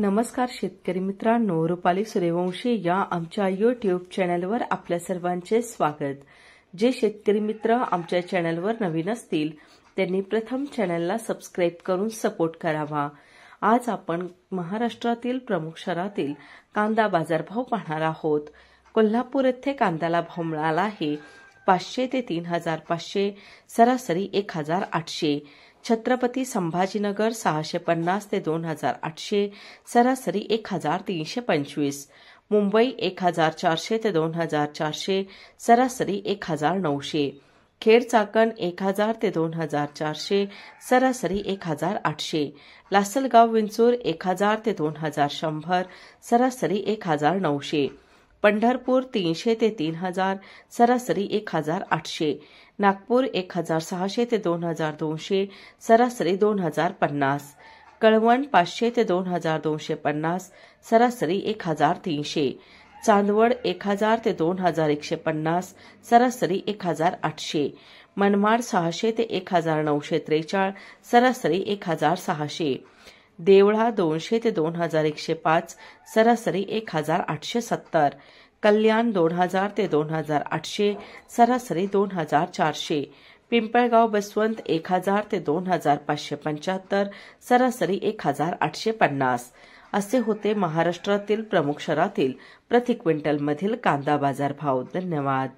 नमस्कार शेतकरी मित्रांनो रुपाली सूर्यवंशी या आमच्या युट्यूब चॅनलवर आपल्या सर्वांचे स्वागत जे शेतकरी मित्र आमच्या चॅनलवर नवीन असतील त्यांनी प्रथम चॅनलला सबस्क्राईब करून सपोर्ट करावा आज आपण महाराष्ट्रातील प्रमुख शहरातील कांदा बाजारभाव पाहणार आहोत कोल्हापूर येथे कांद्याला भाव मिळाला आहे पाचशे ते तीन हजार पाचशे सरासरी एक हजार आठशे छत्रपती संभाजीनगर सहाशे पन्नास ते दोन हजार आठशे सरासरी एक हजार तीनशे पंचवीस मुंबई एक हजार चारशे ते दोन हजार चारशे सरासरी एक हजार नऊशे खेड चाकण एक हजार ते दोन हजार चारशे सरासरी एक हजार आठशे लासलगाव विंचूर एक हजार ते दोन हजार शंभर सरासरी एक हजार नऊशे पंढरपूर तीनशे ते तीन हजार सरासरी एक हजार आठशे नागपूर एक हजार सहाशे ते दोन हजार दोनशे सरासरी दोन हजार पन्नास कळवण पाचशे ते दोन हजार दोनशे पन्नास सरासरी एक हजार तीनशे चांदवड एक हजार ते दोन हजार एकशे पन्नास सरासरी एक हजार आठशे मनमाड सहाशे ते एक हजार नऊशे त्रेचाळ सरासरी एक हजार सहाशे देवळा दोनशे ते दोन हजार एकशे पाच सरासरी एक हजार आठशे सत्तर कल्याण दोन हजार ते दोन हजार आठशे सरासरी दोन हजार चारशे पिंपळगाव बसवंत एक हजार ते दोन हजार पाचशे पंच्याहत्तर सरासरी एक हजार आठशे पन्नास असे होते महाराष्ट्रातील प्रमुख शहरातील प्रति क्विंटलमधील कांदा बाजार भाव धन्यवाद